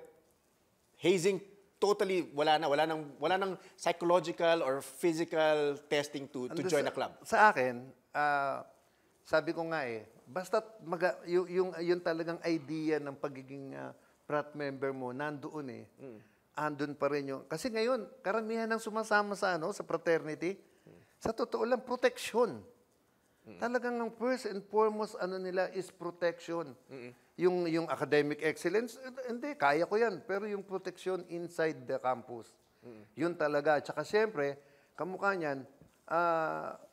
hazing totally wala na, wala nang, wala nang psychological or physical testing to, to join sa, a club? Sa akin, uh, sabi ko nga eh, Basta maga, yung, yung, yung talagang idea ng pagiging uh, ah, frat member mo, nandoon eh. Mm. Andun pa rin yung... Kasi ngayon, karamihan ng sumasama sa, ano, sa fraternity, mm. sa totoo lang, protection. Mm. Talagang ang first and foremost ano nila is protection. Mm-mm. Yung, yung academic excellence, hindi, kaya ko yan. Pero yung protection inside the campus, Mm-mm. yun talaga. Tsaka syempre, kamukha niyan, ah... Uh,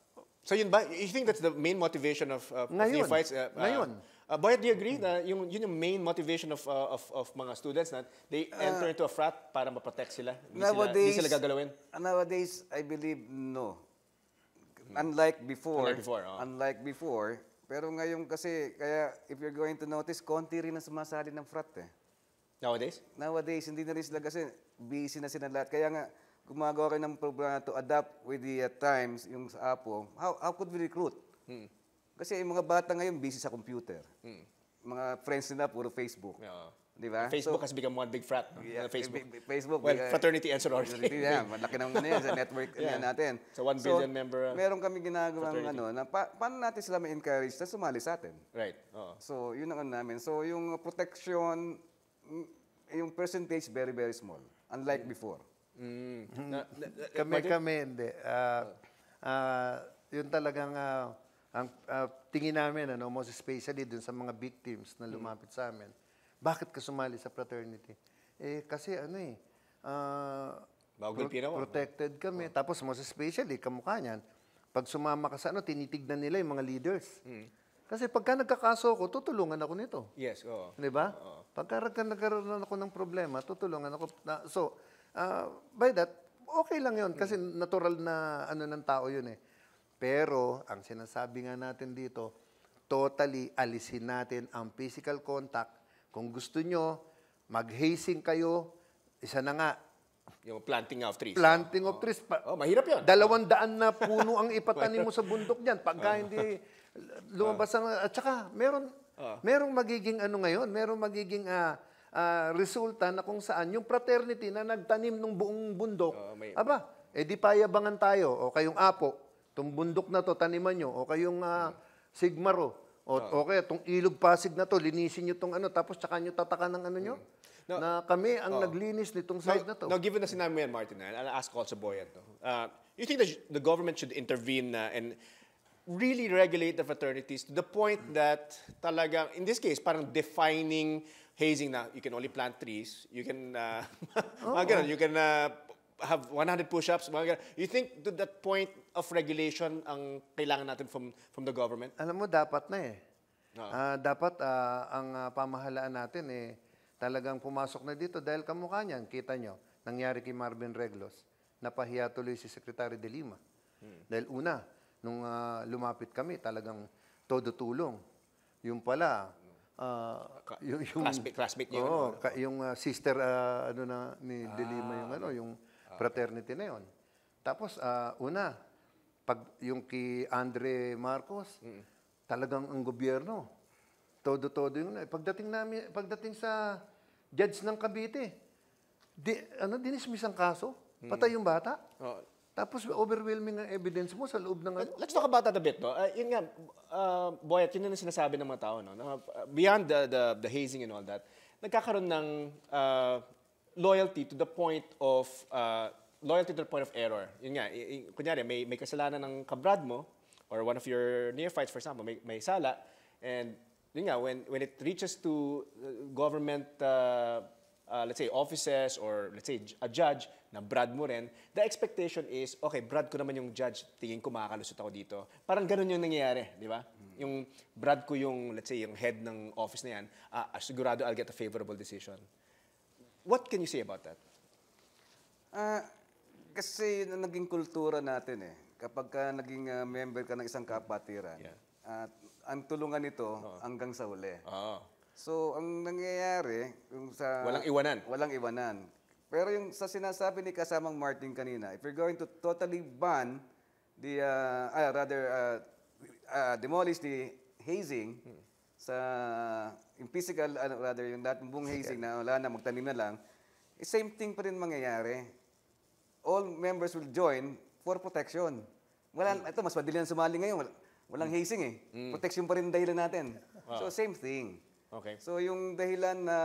So yun ba? You think that's the main motivation of, uh, ngayon, of neophytes? Uh, ngayon. Uh, uh, Boyet, do you agree na yung, yun yung main motivation of, uh, of, of mga students na they uh, enter into a frat para maprotect sila? Hindi nowadays, sila, di sila gagalawin? Nowadays, I believe no. Unlike before. Unlike before, oh. Unlike before. Pero ngayon kasi, kaya if you're going to notice, konti rin na sumasali ng frat eh. Nowadays? Nowadays, hindi na rin sila kasi busy na sila lahat. Kaya nga, gumagawa kayo ng programa to adapt with the uh, times, yung sa Apo, how, how could we recruit? Hmm. Kasi yung mga bata ngayon busy sa computer. Hmm. Mga friends nila puro Facebook. Yeah. Di ba? Facebook so, has become one big frat. No? Yeah, Facebook. Facebook. Well, uh, fraternity and sorority. Fraternity, yeah. Malaki ng ano yan sa network ano yeah. natin. So, one billion so, member uh, Meron kami ginagawa ng ano, na pa, paano natin sila ma-encourage na sumali sa atin. Right. Uh -huh. So, yun ang ano namin. So, yung protection, yung percentage very, very small. Unlike yeah. Hmm. before. Mm. mm. Na, na, na, eh, kami, Uh, uh, yun talagang uh, ang uh, tingin namin, ano, most especially dun sa mga victims na mm. lumapit sa amin, bakit ka sumali sa fraternity? Eh, kasi ano eh, uh, Bago pinawa. Protected kami. Oh. Tapos most especially, kamukha niyan, pag sumama ka sa ano, tinitignan nila yung mga leaders. Mm. Kasi pagka nagkakaso ko, tutulungan ako nito. Yes, oo. Di ba? Pagka nagkaroon ako ng problema, tutulungan ako. Na, so, uh, by that, okay lang yon kasi natural na ano ng tao yun eh. Pero, ang sinasabi nga natin dito, totally alisin natin ang physical contact. Kung gusto nyo, mag-hazing kayo, isa na nga, yung planting of trees. Planting of oh. trees. Pa- oh, mahirap yun. Dalawang daan na puno ang ipatanim mo sa bundok niyan. Pagka hindi lumabas ang... At saka, meron, oh. merong magiging ano ngayon, merong magiging uh, uh, resulta na kung saan yung fraternity na nagtanim ng buong bundok, uh, aba, eh di payabangan tayo, o kayong apo, itong bundok na to, taniman nyo, o kayong uh, ah, sigmaro, o, uh, oh. okay, itong ilog pasig na to, linisin nyo tong ano, tapos tsaka nyo tataka ng ano nyo, mm. No, na kami ang oh. naglinis nitong side no, na to. Now, given na sinabi mo yan, Martin, I'll ask also Boyan, no? uh, you think that the government should intervene uh, and really regulate the fraternities to the point that talagang, in this case, parang defining hazing na, you can only plant trees, you can, uh, oh, ganun, you can uh, have 100 push-ups, You think to that point of regulation ang kailangan natin from, from the government? Alam mo, dapat na eh. Uh, uh dapat uh, ang uh, pamahalaan natin eh, talagang pumasok na dito dahil kamukha niyan, kita nyo, nangyari kay Marvin Reglos, napahiya tuloy si Secretary De Lima. Hmm. Dahil una, nung uh, lumapit kami, talagang todo tulong. Yung pala, uh, yung, yung classmate classmate niyo. Oh, ano? yung uh, sister uh, ano na ni ah, Delima yung ano, yung okay. fraternity na yon. Tapos uh, una pag yung kay Andre Marcos, mm. talagang ang gobyerno todo-todo yung eh, pagdating namin pagdating sa judge ng Cavite, di, ano dinismiss ang kaso, mm. patay yung bata. Oh. Tapos overwhelming ang evidence mo sa loob ng... Ano? Let's talk about that a bit. No? Uh, yun nga, uh, Boyet, yun na sinasabi ng mga tao. No? uh, beyond the, the, the hazing and all that, nagkakaroon ng uh, loyalty to the point of... Uh, loyalty to the point of error. Yun nga, y- y- kunyari, may, may kasalanan ng kabrad mo or one of your neophytes, for example, may, may sala. And yun nga, when, when it reaches to uh, government, uh, uh, let's say, offices or let's say a judge, na Brad mo rin, the expectation is, okay, Brad ko naman yung judge, tingin ko makakalusot ako dito. Parang ganun yung nangyayari, di ba? Mm. Yung Brad ko yung, let's say, yung head ng office na yan, uh, sigurado I'll get a favorable decision. What can you say about that? Uh, kasi yun ang naging kultura natin eh. Kapag ka naging uh, member ka ng isang kapatiran, yeah. uh, ang tulungan nito uh-huh. hanggang sa uli. Uh-huh. Oh. So, ang nangyayari, yung sa... Walang iwanan. Walang iwanan. Pero yung sa sinasabi ni kasamang Martin kanina, if you're going to totally ban the, uh, uh, rather, uh, uh, demolish the hazing hmm. sa yung physical, uh, rather, yung lahat buong hazing na wala na, magtanim na lang, eh, same thing pa rin mangyayari. All members will join for protection. Wala, hmm. ito, mas madali na sumali ngayon. Walang mm. hazing eh. Mm. Protection pa rin dahilan natin. Wow. So, same thing. Okay. So, yung dahilan na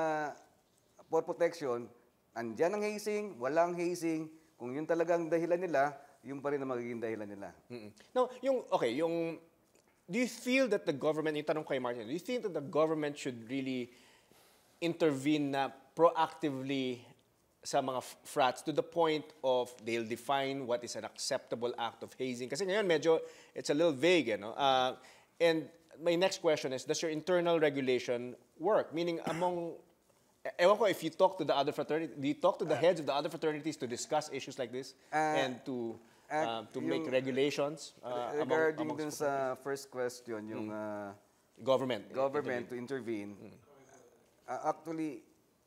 for protection, Andiyan ang hazing, walang hazing. Kung yun talaga ang dahilan nila, yun pa rin ang magiging dahilan nila. Mm-mm. Now, yung, okay, yung, do you feel that the government, yung tanong kay Martin, do you think that the government should really intervene na proactively sa mga frats to the point of they'll define what is an acceptable act of hazing. Kasi ngayon medyo, it's a little vague, you eh, know? Uh, and my next question is, does your internal regulation work? Meaning among Ewan ko if you talk to the other fraternity, do you talk to the uh, heads of the other fraternities to discuss issues like this uh, and to uh, uh to make regulations uh, regarding among, sa first question yung mm. uh, government government intervene. to intervene mm. uh, actually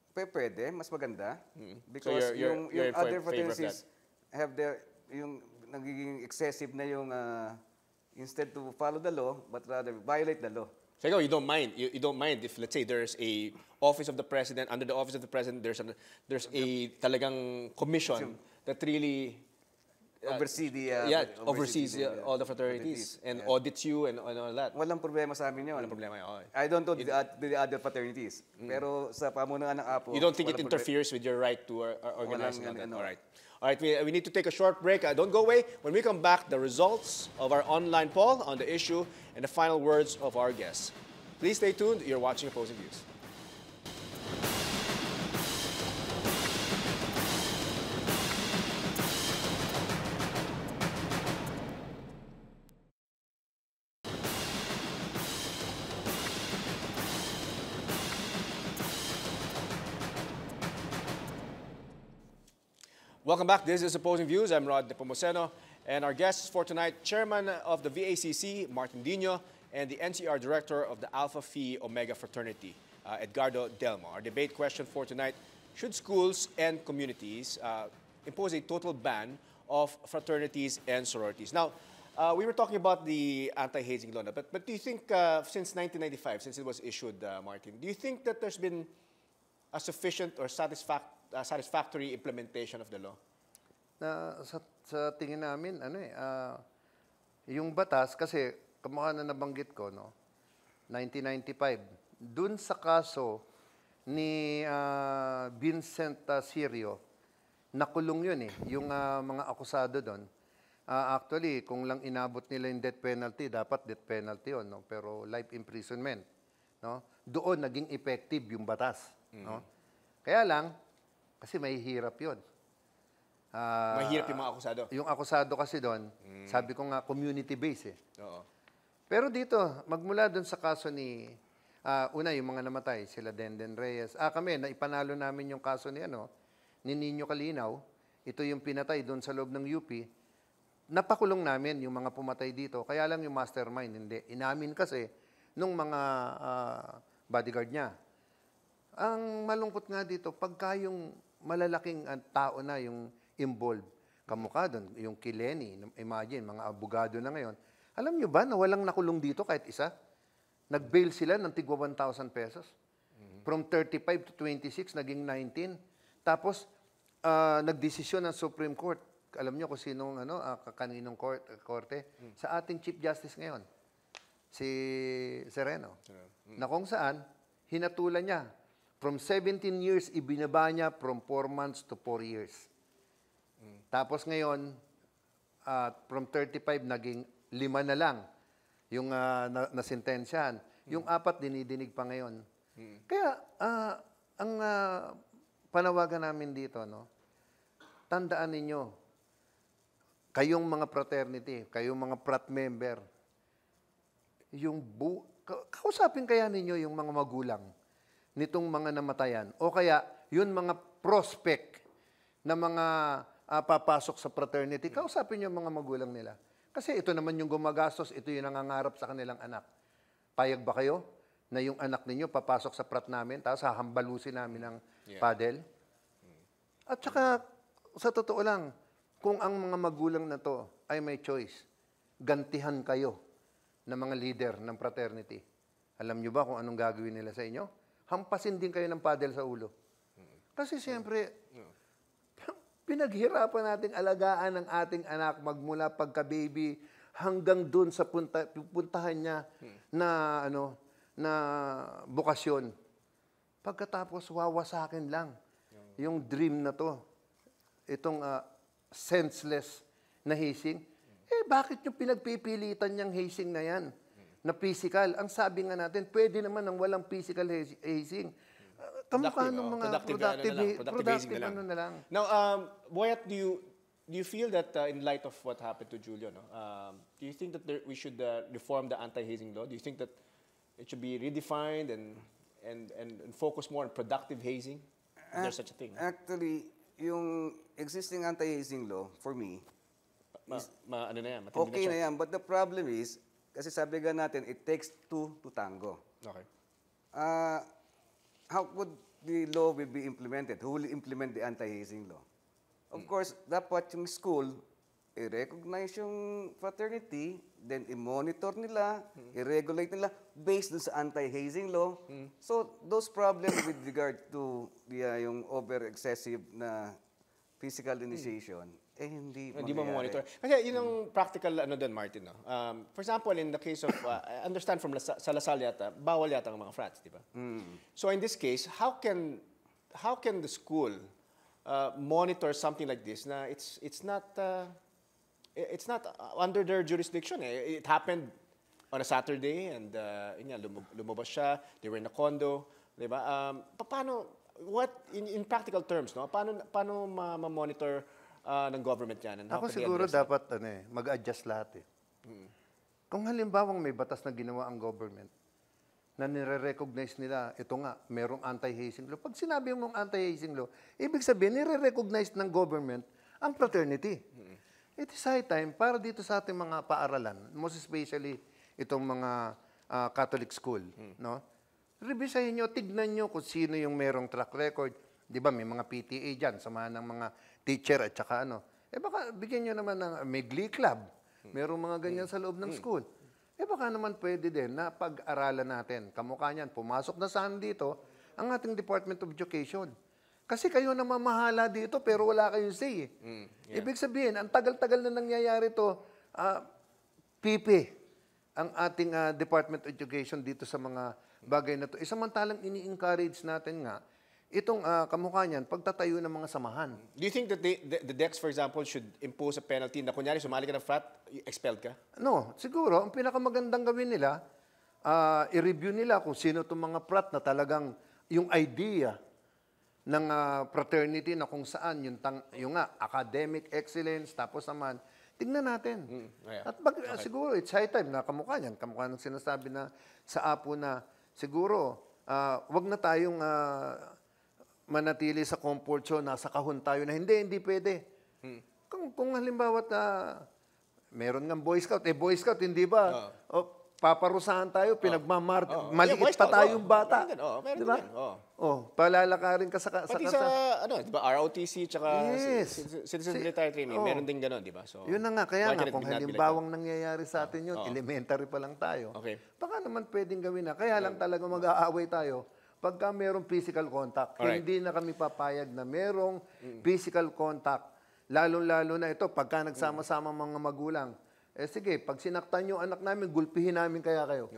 pe pwede mas maganda mm. because so you're, you're, yung, you're yung other fraternities have their yung nagiging excessive na yung uh, instead to follow the law but rather violate the law So oh, you, you don't mind. You, you, don't mind if let's say there's a office of the president under the office of the president. There's a there's a talagang commission that really uh, oversee the uh, yeah oversees, oversees the, uh, all the fraternities and yeah. audits you and, and, all that. Walang problema sa amin yun. Walang problema yun. I don't know the, the other fraternities. Mm. Pero sa pamunuan ng Apo, you don't think it interferes with your right to or, or organizing walang, ano. All right. All right, we, we need to take a short break. Uh, don't go away. When we come back, the results of our online poll on the issue and the final words of our guests. Please stay tuned. You're watching Opposing Views. Welcome back. This is Opposing Views. I'm Rod Nepomuceno. And our guests for tonight, Chairman of the VACC, Martin Dino, and the NCR Director of the Alpha Phi Omega Fraternity, uh, Edgardo Delma. Our debate question for tonight, should schools and communities uh, impose a total ban of fraternities and sororities? Now, uh, we were talking about the anti-hazing law, but, but do you think uh, since 1995, since it was issued, uh, Martin, do you think that there's been a sufficient or satisfac uh, satisfactory implementation of the law? na sa, sa tingin namin, ano eh, uh, yung batas, kasi kamukha na nabanggit ko, no, 1995, dun sa kaso ni uh, Vincent uh, Sirio, nakulong yun eh, yung uh, mga akusado doon. Uh, actually, kung lang inabot nila yung death penalty, dapat death penalty yun, no? pero life imprisonment. No? Doon, naging effective yung batas. Mm-hmm. No? Mm. Kaya lang, kasi may hirap yun. Ah, Mahirap yung mga akusado. Yung akusado kasi doon, hmm. sabi ko nga community-based eh. Oo. Pero dito, magmula doon sa kaso ni Uh, una yung mga namatay, sila Denden Reyes. Ah, kami naipanalo namin yung kaso ni ano ni Nino Kalinaw. Ito yung pinatay doon sa loob ng UP. Napakulong namin yung mga pumatay dito. Kaya lang yung mastermind hindi. Inamin kasi nung mga ah, bodyguard niya. Ang malungkot nga dito, pagka yung malalaking ah, tao na yung involved. Kamukha doon, yung Kileni, imagine, mga abogado na ngayon. Alam nyo ba na walang nakulong dito kahit isa? Nag-bail sila ng tigwa 1,000 pesos. From 35 to 26, naging 19. Tapos, uh, nagdesisyon ng Supreme Court. Alam nyo kung sinong, ano, uh, kaninong court, uh, korte. mm Sa ating Chief Justice ngayon, si Sereno, Sereno. mm na kung saan, hinatulan niya. From 17 years, ibinaba niya from 4 months to 4 years. Tapos ngayon, uh, from 35 naging lima na lang yung uh, na, nasentensyahan. Hmm. Yung apat dinidinig pa ngayon. Hmm. Kaya uh, ang uh, panawagan namin dito, no? Tandaan ninyo, kayong mga fraternity, kayong mga frat member, yung bu kausapin kaya ninyo yung mga magulang nitong mga namatayan o kaya yun mga prospect na mga uh, papasok sa fraternity, kausapin niyo mga magulang nila. Kasi ito naman yung gumagastos, ito yung nangangarap sa kanilang anak. Payag ba kayo na yung anak ninyo papasok sa prat namin, tapos hahambalusin namin ng yeah. paddle? At saka, sa totoo lang, kung ang mga magulang na to ay may choice, gantihan kayo ng mga leader ng fraternity. Alam nyo ba kung anong gagawin nila sa inyo? Hampasin din kayo ng paddle sa ulo. Kasi siyempre, Pinaghirapan nating alagaan ang ating anak magmula pagka-baby hanggang doon sa punta, puntahan niya na ano na bukasyon. Pagkatapos wawasakin lang yung dream na to. Itong uh, senseless na hazing. Eh bakit yung pinagpipilitan niyang hazing na yan? na physical. Ang sabi nga natin, pwede naman ang walang physical hazing. Kamukha ng oh. mga productive, ano productive, ano na lang, productive, productive na lang. ano na lang. Now, um, Boyat, do you, do you feel that uh, in light of what happened to Julio, no, um, do you think that there, we should uh, reform the anti-hazing law? Do you think that it should be redefined and and and, and focus more on productive hazing? Is there such a thing? Actually, yung existing anti-hazing law, for me, ma, is, ma, ano na yan, okay na, na yan. But the problem is, kasi sabi nga natin, it takes two to tango. Okay. Uh, how would the law will be implemented? Who will implement the anti-hazing law? Of hmm. course, dapat yung school, i-recognize yung fraternity, then i-monitor nila, hmm. i-regulate nila based dun sa anti-hazing law. Hmm. So, those problems with regard to the, yung over-excessive na physical hmm. initiation, hmm eh hindi hindi eh, mo monitor. Kasi yun ang practical ano doon Martin no. Um, for example in the case of uh, understand from Lasa, sa Lasal yata bawal yata ang mga frats, di ba? Mm. So in this case, how can how can the school uh, monitor something like this na it's it's not uh, it's not uh, under their jurisdiction eh. It happened on a Saturday and uh, yun yan, lumab siya, they were in a condo, di ba? Um, paano what in, in practical terms no? Paano paano ma-monitor ma monitor uh, ng government yan? And Ako siguro dapat ano, eh, mag-adjust lahat eh. hmm Kung halimbawang may batas na ginawa ang government, na nire-recognize nila, ito nga, merong anti-hazing law. Pag sinabi mong anti-hazing law, ibig sabihin, nire-recognize ng government ang fraternity. hmm It is high time para dito sa ating mga paaralan, most especially itong mga uh, Catholic school, hmm no? Revisahin nyo, tignan nyo kung sino yung merong track record. Di ba, may mga PTA dyan, samahan ng mga teacher at saka ano. Eh baka bigyan nyo naman ng may club. Merong mga ganyan sa loob ng hmm. school. Eh baka naman pwede din na pag-aralan natin. Kamukha niyan, pumasok na saan dito ang ating Department of Education. Kasi kayo na mamahala dito pero wala kayong say. Eh. Hmm, Ibig sabihin, ang tagal-tagal na nangyayari to, uh, ah, pipi ang ating uh, Department of Education dito sa mga bagay na to. E samantalang ini-encourage natin nga itong uh, kamukha niyan, pagtatayo ng mga samahan. Do you think that they, the, the DEX, for example, should impose a penalty na kunyari sumali ka ng frat, expelled ka? No, siguro. Ang pinakamagandang gawin nila, uh, i-review nila kung sino itong mga frat na talagang yung idea ng uh, fraternity na kung saan yung, tang, yung nga, academic excellence, tapos naman, tingnan natin. Mm, yeah. At bag, okay. siguro, it's high time na kamukha niyan. Kamukha ng sinasabi na sa apo na siguro, uh, wag na tayong uh, manatili sa comfort zone, nasa kahon tayo na hindi, hindi pwede. Hmm. Kung, kung halimbawa na meron ng Boy Scout, eh Boy Scout, hindi ba? Oh. oh paparusahan tayo, ah. pinagmamart, oh. oh. maliit yeah, pa oh. tayong oh. bata. Meron din, oh. Meron diba? din, oh. oh, palalakarin ka sa... Pati sa, sa, ano, di ba, ROTC, tsaka yes. Citizen Military Training, oh. meron din gano'n, di ba? So, yun na nga, kaya nga, kung halimbawang nangyayari sa atin yun, oh. elementary pa lang tayo, okay. baka naman pwedeng gawin na. Kaya lang talaga mag-aaway tayo pagka merong physical contact. Alright. Hindi na kami papayag na merong mm. physical contact. Lalo-lalo na ito, pagka nagsama-sama mga magulang. Eh sige, pag sinaktan yung anak namin, gulpihin namin kaya kayo.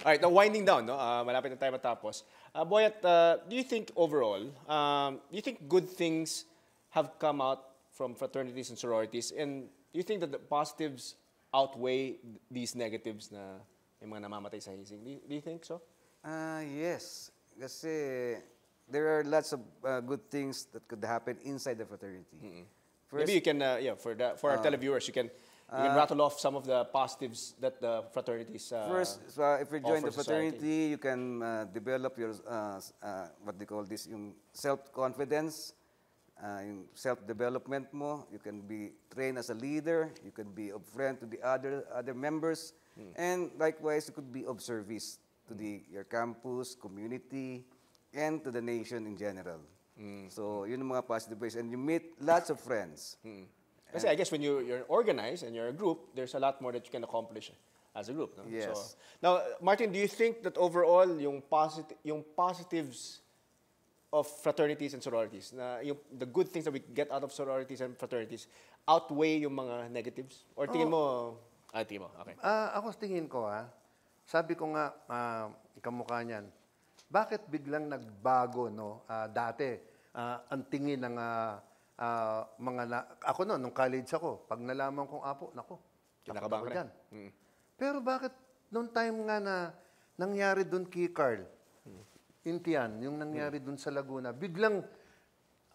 Alright, now winding down, no? Uh, malapit na tayo matapos. Uh, ah, Boyet, uh, ah, do you think overall, um, do you think good things have come out from fraternities and sororities? And do you think that the positives outweigh these negatives na yung mga namamatay sa hazing? Do you, do you think so? Uh, yes. kasi there are lots of uh, good things that could happen inside the fraternity. Mm -hmm. First, Maybe you can, uh, yeah, for the, for our uh, televiewers, you can you can uh, rattle off some of the positives that the fraternities. Uh, first, so uh, if you join the fraternity, society. you can develop your what they call this, yung self confidence, yung self development mo. You can be trained as a leader. You can be a friend to the other other members, mm. and likewise, you could be of service to the your campus, community, and to the nation in general. Mm. So, yun yung mga positive ways. And you meet lots of friends. Mm. Kasi I guess when you, you're organized and you're a group, there's a lot more that you can accomplish as a group. No? Yes. So, now, Martin, do you think that overall, yung, posit yung positives of fraternities and sororities, na yung, the good things that we get out of sororities and fraternities, outweigh yung mga negatives? Or tingin oh. mo, ah, tingin mo, okay. Uh, ako tingin ko, ah, sabi ko nga, uh, kamukha niyan, bakit biglang nagbago no uh, dati uh, ang tingin ng uh, uh, mga na- ako no nung college ako pag nalaman kong apo nako kinakabahan diyan mm. pero bakit noong time nga na nangyari doon kay Carl mm. Intian yung nangyari mm. doon sa Laguna biglang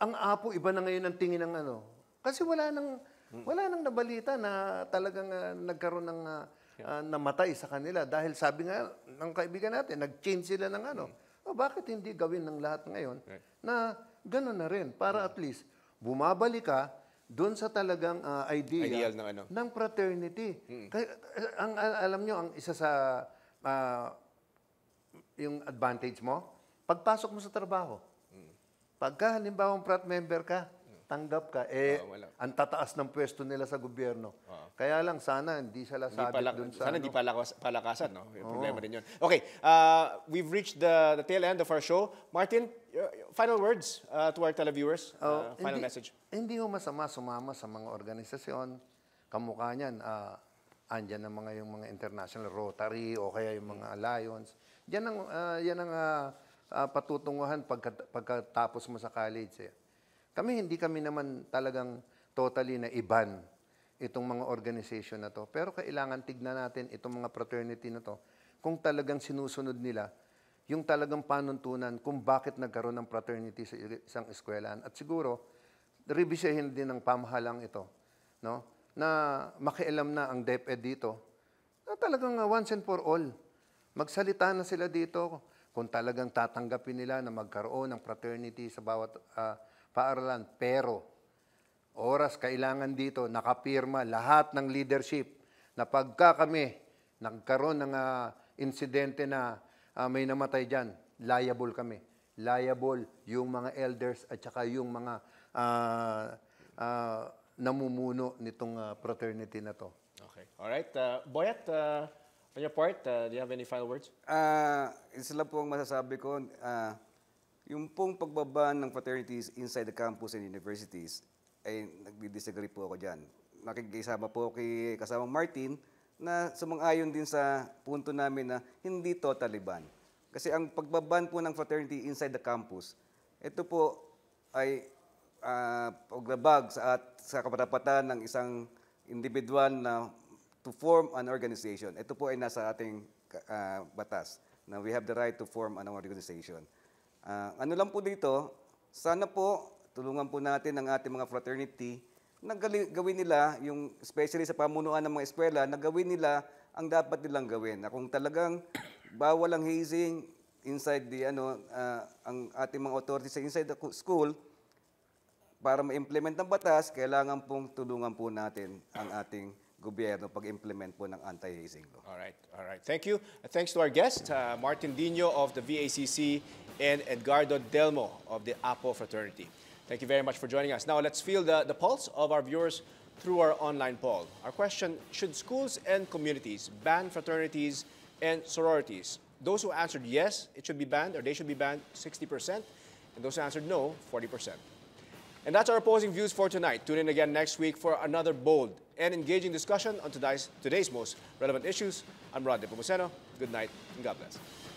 ang apo iba na ngayon ang tingin ng ano kasi wala nang mm. wala nang nabalita na talagang uh, nagkaroon ng uh, uh, namatay sa kanila. Dahil sabi nga ng kaibigan natin, nag-change sila ng ano. Hmm. Oh, bakit hindi gawin ng lahat ngayon right. na gano'n na rin para at least bumabalik ka doon sa talagang uh, idea Ideal ng, ano? ng fraternity. Hmm. Kaya, eh, ang, ah, alam nyo, ang isa sa uh, yung advantage mo, pagpasok mo sa trabaho, hmm. pagka halimbawa frat member ka, tanggap ka. Eh, Oo, ah, wala. ang tataas ng pwesto nila sa gobyerno. Ah. Kaya lang, sana hindi sila Hindi sabi pala, dun sa... sana hindi ano. palakas, palakasan, no? Yung problema din yun. Okay, uh, we've reached the, the tail end of our show. Martin, final words uh, to our televiewers. uh, Oh, final hindi, message. Hindi ho masama sumama sa mga organisasyon. Kamukha niyan, ah, andyan ang mga yung mga international Rotary o kaya yung mga Alliance. Yan ang, ah, yan ang ah, ah, patutunguhan pagka, pagkatapos mo sa college. Eh. Kami, hindi kami naman talagang totally na iban itong mga organization na to. Pero kailangan tignan natin itong mga fraternity na to kung talagang sinusunod nila yung talagang panuntunan kung bakit nagkaroon ng fraternity sa isang eskwelahan. At siguro, revisahin din ng pamahalang ito, no? na makialam na ang DepEd dito, na talagang uh, once and for all. Magsalita na sila dito kung talagang tatanggapin nila na magkaroon ng fraternity sa bawat uh, paaralan. Pero, oras kailangan dito, nakapirma lahat ng leadership na pagka kami nagkaroon ng uh, insidente na uh, may namatay dyan, liable kami. Liable yung mga elders at saka yung mga uh, uh, namumuno nitong uh, fraternity na to. Okay. All right. Uh, Boyet, uh, on your part, uh, do you have any final words? Uh, isa lang po ang masasabi ko. Uh, yung pong pagbaban ng fraternities inside the campus and universities, ay nagdi-disagree po ako dyan. Nakikisama po kay kasamang Martin na sumang-ayon din sa punto namin na hindi totally ban. Kasi ang pagbaban po ng fraternity inside the campus, ito po ay uh, paglabag sa, at, sa kapatapatan ng isang individual na to form an organization. Ito po ay nasa ating uh, batas na we have the right to form an organization. Uh, ano lang po dito, sana po tulungan po natin ang ating mga fraternity na gawin nila, yung especially sa pamunuan ng mga eskwela, na gawin nila ang dapat nilang gawin. Na kung talagang bawal ang hazing inside the ano uh, ang ating mga authority sa inside the school para ma-implement ang batas, kailangan pong tulungan po natin ang ating gobyerno pag-implement po ng anti-hazing law. All right, all right. Thank you. Thanks to our guest, uh, Martin Dino of the VACC and Edgardo Delmo of the APO fraternity. Thank you very much for joining us. Now let's feel the, the pulse of our viewers through our online poll. Our question, should schools and communities ban fraternities and sororities? Those who answered yes, it should be banned or they should be banned, 60%. And those who answered no, 40%. And that's our opposing views for tonight. Tune in again next week for another bold and engaging discussion on today's, today's most relevant issues. I'm Rod DiPomuceno. Good night and God bless.